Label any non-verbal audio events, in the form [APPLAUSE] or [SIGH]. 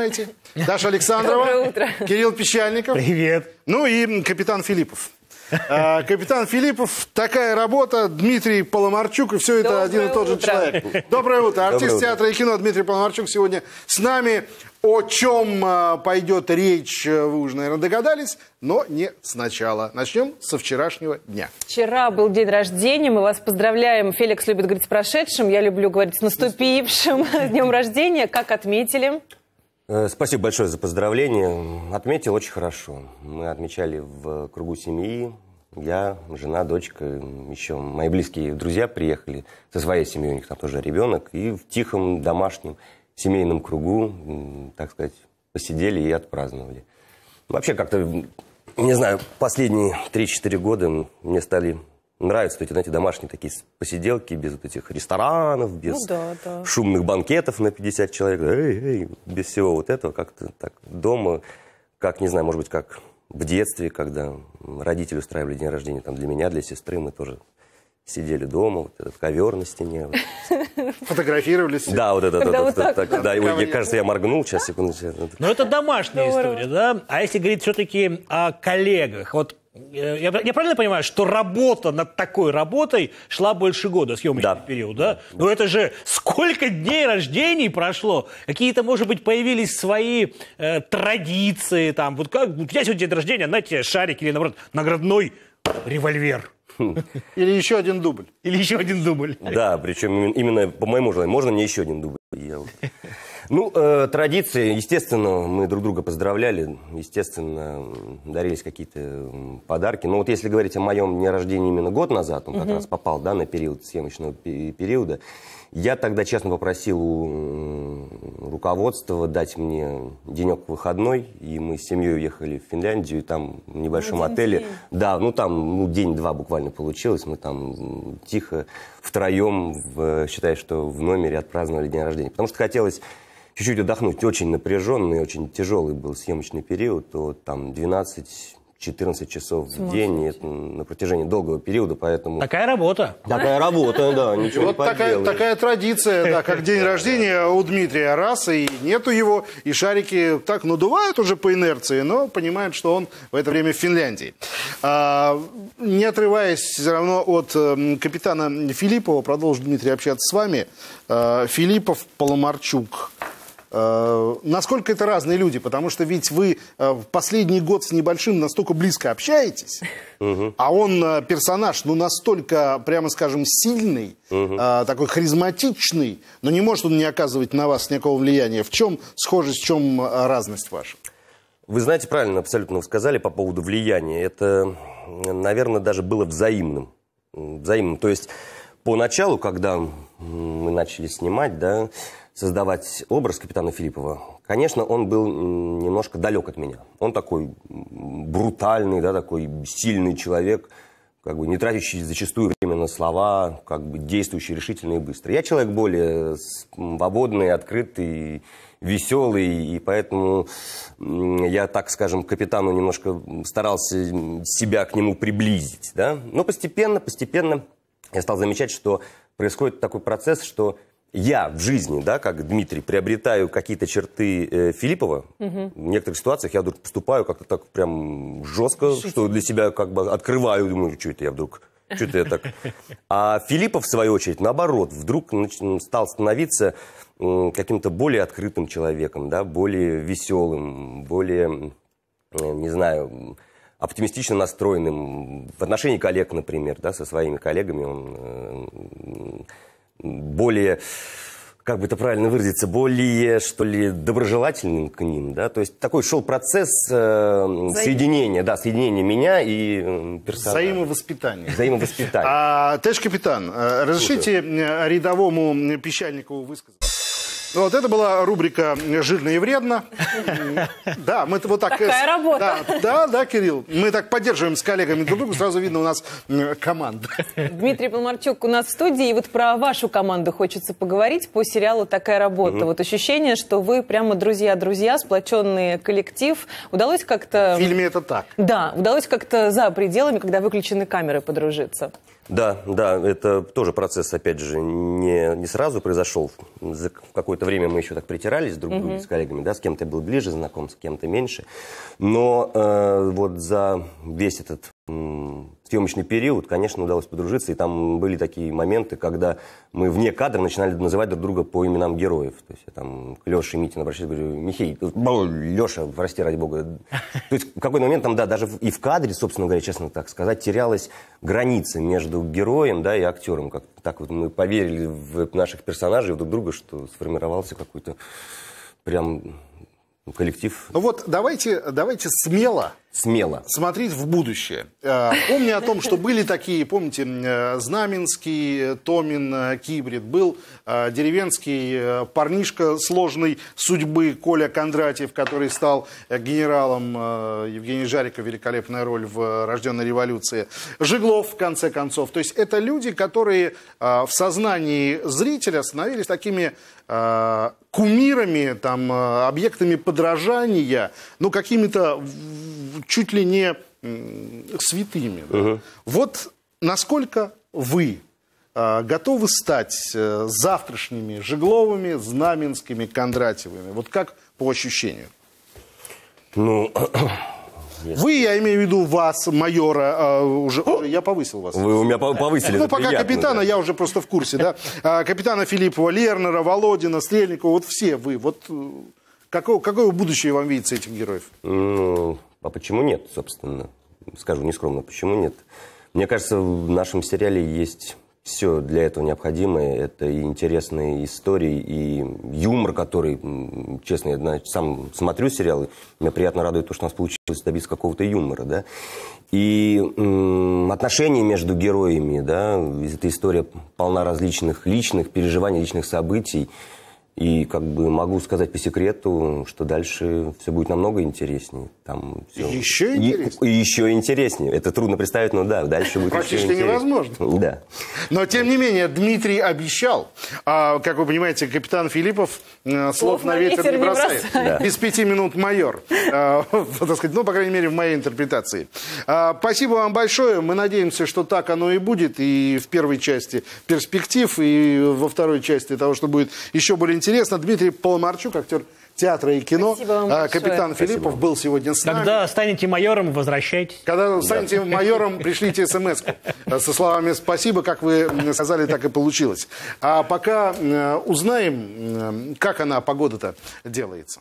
знаете. [LAUGHS] Даша Александрова. Доброе утро. Кирилл Пещальников. Привет. Ну и капитан Филиппов. А, капитан Филиппов, такая работа, Дмитрий Поломарчук, и все это Доброе один и тот утро. же человек. [LAUGHS] Доброе утро. Артист Доброе утро. театра и кино Дмитрий Поломарчук сегодня с нами. О чем а, пойдет речь, э, вы уже, наверное, догадались, но не сначала. Начнем со вчерашнего дня. Вчера был день рождения, мы вас поздравляем. Феликс любит говорить с прошедшим, я люблю говорить с наступившим [LAUGHS] днем рождения. Как отметили? Э, спасибо большое за поздравление. Отметил очень хорошо. Мы отмечали в кругу семьи. Я, жена, дочка, еще мои близкие друзья приехали со своей семьей, у них там тоже ребенок. И в тихом домашнем семейном кругу, так сказать, посидели и отпраздновали. Вообще как-то, не знаю, последние 3-4 года мне стали нравятся эти, знаете, домашние такие посиделки без вот этих ресторанов, без ну, да, да. шумных банкетов на 50 человек, эй, эй, без всего вот этого, как-то так дома, как, не знаю, может быть, как в детстве, когда родители устраивали день рождения там, для меня, для сестры, мы тоже сидели дома, вот этот ковер на стене. Вот. [LAUGHS] Фотографировались? Да, вот это, да, вот так, так, да, да, мне кажется, я моргнул, сейчас, секунду. Но ну, это домашняя история, да? А если говорить все-таки о коллегах, вот Э, я, я правильно понимаю, что работа над такой работой шла больше года, съемочный да. период, да? Но это же сколько дней рождений прошло, какие-то, может быть, появились свои э, традиции, там, вот как, у тебя сегодня день рождения, на тебе шарик или, наоборот, наградной револьвер. Или еще один дубль. Или еще один дубль. Да, причем именно по моему желанию. Можно мне еще один дубль? Я... Ну, э, традиции, естественно, мы друг друга поздравляли, естественно, дарились какие-то подарки. Но вот если говорить о моем дне рождения именно год назад, он угу. как раз попал да, на период съемочного периода, я тогда честно попросил у руководства дать мне денек выходной, и мы с семьей уехали в Финляндию, там в ну, небольшом отеле, да, ну там ну, день-два буквально получилось, мы там тихо втроем, в, считай, что в номере отпраздновали день рождения, потому что хотелось чуть-чуть отдохнуть, очень напряженный, очень тяжелый был съемочный период, то там 12 14 часов в день это на протяжении долгого периода, поэтому... Такая работа. Такая работа, да, ничего вот не такая, такая традиция, да, как [LAUGHS] день рождения у Дмитрия. Раз, и нету его, и шарики так надувают уже по инерции, но понимают, что он в это время в Финляндии. А, не отрываясь все равно от эм, капитана Филиппова, продолжу, Дмитрий, общаться с вами. А, Филиппов, Поломарчук Э, насколько это разные люди? Потому что ведь вы э, в последний год с небольшим настолько близко общаетесь, угу. а он э, персонаж, ну, настолько, прямо скажем, сильный, угу. такой харизматичный, но не может он не оказывать на вас никакого влияния. В чем схожесть, в чем разность ваша? Вы знаете, правильно абсолютно вы сказали по поводу влияния. Это, наверное, даже было взаимным. Взаимным. То есть поначалу, когда мы начали снимать, да, создавать образ капитана Филиппова, конечно, он был немножко далек от меня. Он такой брутальный, да, такой сильный человек, как бы не тратящий зачастую время на слова, как бы действующий решительно и быстро. Я человек более свободный, открытый, веселый, и поэтому я, так скажем, капитану немножко старался себя к нему приблизить, да. Но постепенно, постепенно я стал замечать, что происходит такой процесс, что я в жизни, да, как Дмитрий, приобретаю какие-то черты э, Филиппова. Угу. В некоторых ситуациях я вдруг поступаю как-то так прям жестко, Шутим. что для себя как бы открываю, думаю, что это я вдруг, что это я так. А Филиппов, в свою очередь, наоборот, вдруг стал становиться каким-то более открытым человеком, да, более веселым, более, не знаю, оптимистично настроенным в отношении коллег, например, да, со своими коллегами, он э, более как бы это правильно выразиться, более, что ли, доброжелательным к ним, да, то есть такой шел процесс э, Взаим... соединения, да, соединения меня и э, персонажа. Взаимовоспитание. Взаимовоспитание. А, товарищ капитан, э, разрешите э, рядовому пищальникову высказать? Ну, вот это была рубрика «Жирно и вредно». [LAUGHS] Да, мы вот так... Э, Такая работа. Да, да, Кирилл. Мы так поддерживаем с коллегами друг друга. Сразу видно, у нас команда. Дмитрий Полмарчук у нас в студии. И вот про вашу команду хочется поговорить по сериалу «Такая работа». Вот ощущение, что вы прямо друзья-друзья, сплоченный коллектив. Удалось как-то... В фильме это так. Да, удалось как-то за пределами, когда выключены камеры, подружиться. Да, да, это тоже процесс, опять же, не, не сразу произошел. За какое-то время мы еще так притирались друг mm-hmm. другу с коллегами, да, с кем-то был ближе знаком, с кем-то меньше. Но э, вот за весь этот съемочный период, конечно, удалось подружиться, и там были такие моменты, когда мы вне кадра начинали называть друг друга по именам героев. То есть я там к Леше Митину обращаюсь, говорю, Михей, Леша, прости, ради бога. То есть в какой-то момент там, да, даже и в кадре, собственно говоря, честно так сказать, терялась граница между героем, да, и актером. Как так вот мы поверили в наших персонажей, друг друга, что сформировался какой-то прям коллектив. Ну вот давайте, давайте смело смело. Смотреть в будущее. Э, Помня о том, что были такие, помните, э, Знаменский, Томин, э, Кибрид, был деревенский парнишка сложной судьбы Коля Кондратьев, который стал генералом Евгений Жариков, великолепная роль в «Рожденной революции», Жиглов, в конце концов. То есть это люди, которые в сознании зрителя становились такими кумирами, там, объектами подражания, ну, какими-то чуть ли не святыми. Да? Угу. Вот насколько вы а, готовы стать э, завтрашними Жегловыми, Знаменскими, Кондратьевыми? Вот как по ощущению? Ну, [CLEARS THROAT] вы, я имею в виду вас, майора, а, уже, уже я повысил вас. Вы у меня повысили. Ну, пока приятно, капитана, да. я уже просто в курсе, да. [LAUGHS] А, капитана Филиппова, Лернера, Володина, Стрельникова, вот все вы. Вот э, какое, какое будущее вам видится этих героев? Ну, а почему нет, собственно? Скажу нескромно, почему нет? Мне кажется, в нашем сериале есть все для этого необходимое. Это и интересные истории, и юмор, который, честно, я сам смотрю сериалы, меня приятно радует то, что у нас получилось добиться какого-то юмора, да. И м- отношения между героями, да, эта история полна различных личных переживаний, личных событий. И как бы могу сказать по секрету, что дальше все будет намного интереснее. Там все... Еще интереснее? И, еще интереснее. Это трудно представить, но да, дальше будет Практически еще интереснее. невозможно. Да. Но, тем не менее, Дмитрий обещал. А, как вы понимаете, капитан Филиппов э, слов, слов на ветер, ветер не бросает. Не бросает. Да. Без пяти минут майор. А, [LAUGHS] так сказать, ну, по крайней мере, в моей интерпретации. А, спасибо вам большое. Мы надеемся, что так оно и будет. И в первой части перспектив, и во второй части того, что будет еще более интересно интересно. Дмитрий Поломарчук, актер театра и кино. А, капитан Филиппов Спасибо. был сегодня с нами. Когда станете майором, возвращайтесь. Когда станете майором, пришлите смс [LAUGHS] со словами «Спасибо», как вы сказали, так и получилось. А пока э, узнаем, э, как она, погода-то, делается.